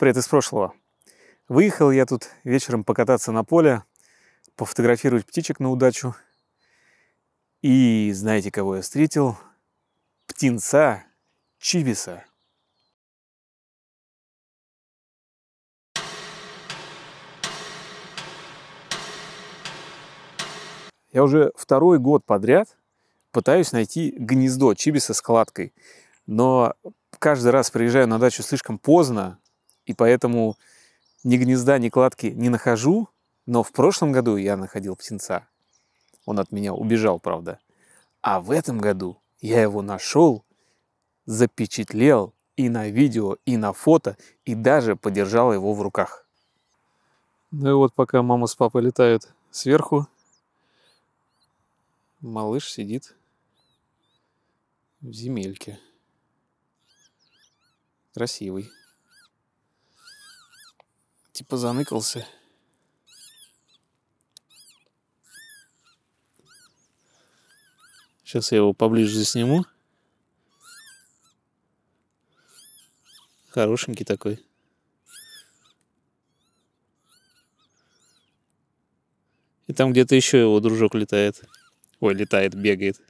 Привет из прошлого. Выехал я тут вечером покататься на поле, пофотографировать птичек на удачу. И знаете, кого я встретил? Птенца Чибиса. Я уже второй год подряд пытаюсь найти гнездо чибиса с кладкой, но каждый раз приезжаю на дачу слишком поздно, и поэтому ни гнезда, ни кладки не нахожу, но в прошлом году я находил птенца. Он от меня убежал, правда. А в этом году я его нашел, запечатлел и на видео, и на фото, и даже подержал его в руках. Ну и вот пока мама с папой летают сверху, малыш сидит в земельке. Красивый типа заныкался. Сейчас я его поближе засниму. Хорошенький такой. И там где-то еще его дружок летает. Ой, летает, бегает.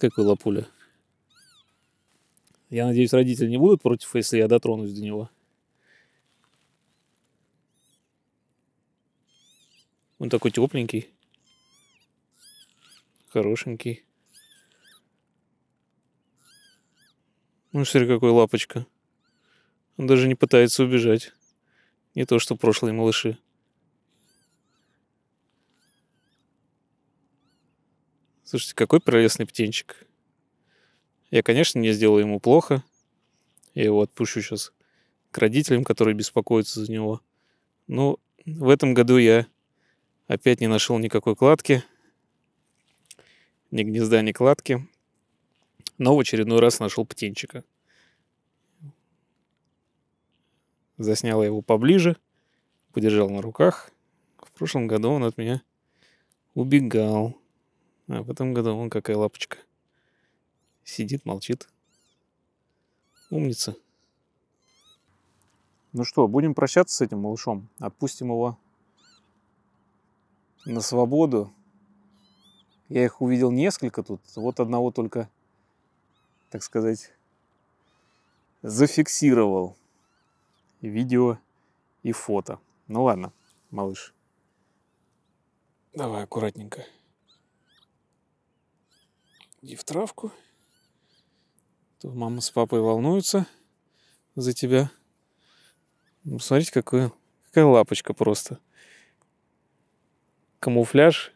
Какой лапуля? Я надеюсь, родители не будут против, если я дотронусь до него. Он такой тепленький. Хорошенький. Ну, смотри, какой лапочка. Он даже не пытается убежать. Не то, что прошлые малыши. Слушайте, какой прелестный птенчик. Я, конечно, не сделаю ему плохо. Я его отпущу сейчас к родителям, которые беспокоятся за него. Но в этом году я опять не нашел никакой кладки. Ни гнезда, ни кладки. Но в очередной раз нашел птенчика. Заснял я его поближе, подержал на руках. В прошлом году он от меня убегал. А в этом году он какая лапочка. Сидит, молчит. Умница. Ну что, будем прощаться с этим малышом. Отпустим его на свободу. Я их увидел несколько тут. Вот одного только, так сказать, зафиксировал. И видео, и фото. Ну ладно, малыш. Давай аккуратненько. Иди в травку. А Тут мама с папой волнуются за тебя. Ну, смотрите, какая, какая лапочка просто. Камуфляж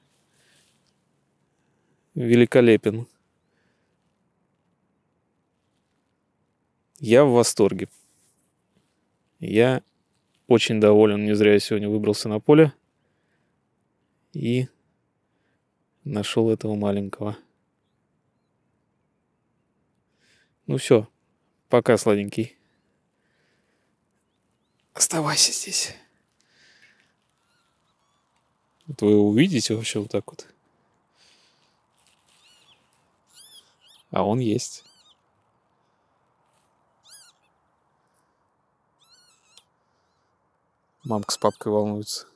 великолепен. Я в восторге. Я очень доволен. Не зря я сегодня выбрался на поле и нашел этого маленького. Ну все, пока, сладенький. Оставайся здесь. Вот вы его увидите вообще вот так вот. А он есть. Мамка с папкой волнуется.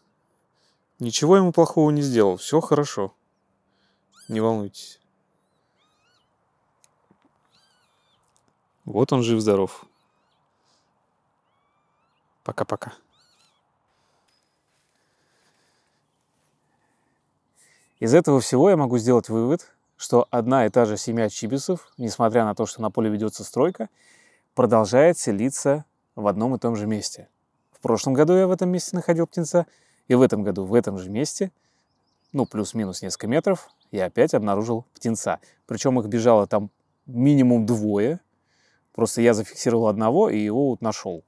Ничего ему плохого не сделал, все хорошо. Не волнуйтесь. Вот он жив-здоров. Пока-пока. Из этого всего я могу сделать вывод, что одна и та же семья чибисов, несмотря на то, что на поле ведется стройка, продолжает селиться в одном и том же месте. В прошлом году я в этом месте находил птенца, и в этом году в этом же месте, ну, плюс-минус несколько метров, я опять обнаружил птенца. Причем их бежало там минимум двое, Просто я зафиксировал одного и его вот нашел.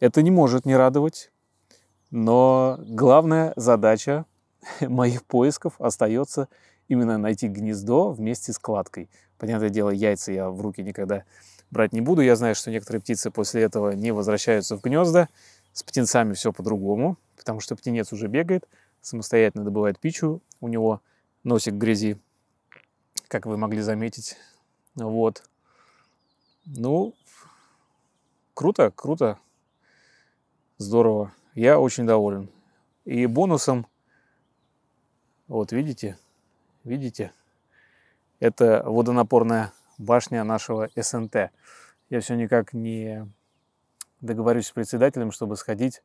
Это не может не радовать, но главная задача моих поисков остается именно найти гнездо вместе с кладкой. Понятное дело, яйца я в руки никогда брать не буду. Я знаю, что некоторые птицы после этого не возвращаются в гнезда. С птенцами все по-другому, потому что птенец уже бегает, самостоятельно добывает пищу, у него носик грязи, как вы могли заметить. Вот. Ну, круто, круто. Здорово. Я очень доволен. И бонусом, вот видите, видите, это водонапорная башня нашего СНТ. Я все никак не договорюсь с председателем, чтобы сходить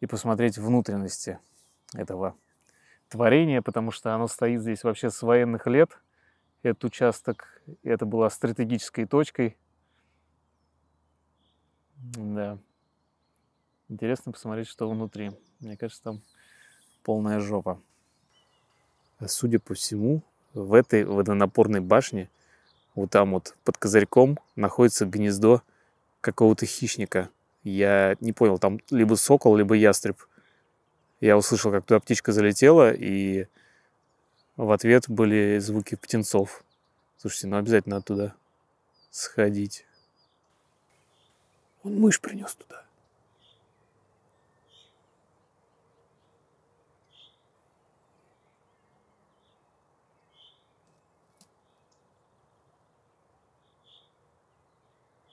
и посмотреть внутренности этого творения, потому что оно стоит здесь вообще с военных лет. Этот участок, это была стратегической точкой – да. Интересно посмотреть, что внутри. Мне кажется, там полная жопа. А судя по всему, в этой водонапорной башне, вот там вот под козырьком, находится гнездо какого-то хищника. Я не понял, там либо сокол, либо ястреб. Я услышал, как туда птичка залетела, и в ответ были звуки птенцов. Слушайте, ну обязательно туда сходить. Он мышь принес туда.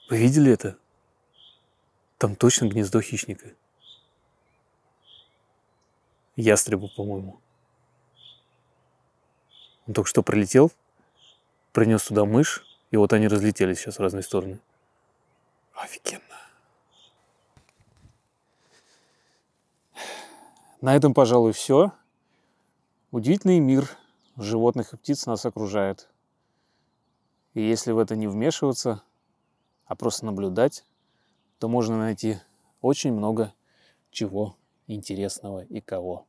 Вы видели это? Там точно гнездо хищника. Ястребу, по-моему. Он только что пролетел, принес туда мышь, и вот они разлетелись сейчас в разные стороны. Офигенно. На этом, пожалуй, все. Удивительный мир животных и птиц нас окружает. И если в это не вмешиваться, а просто наблюдать, то можно найти очень много чего интересного и кого.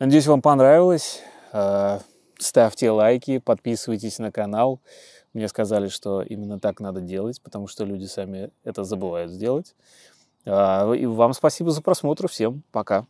Надеюсь, вам понравилось. А, ставьте лайки, подписывайтесь на канал. Мне сказали, что именно так надо делать, потому что люди сами это забывают сделать. А, и вам спасибо за просмотр. Всем пока.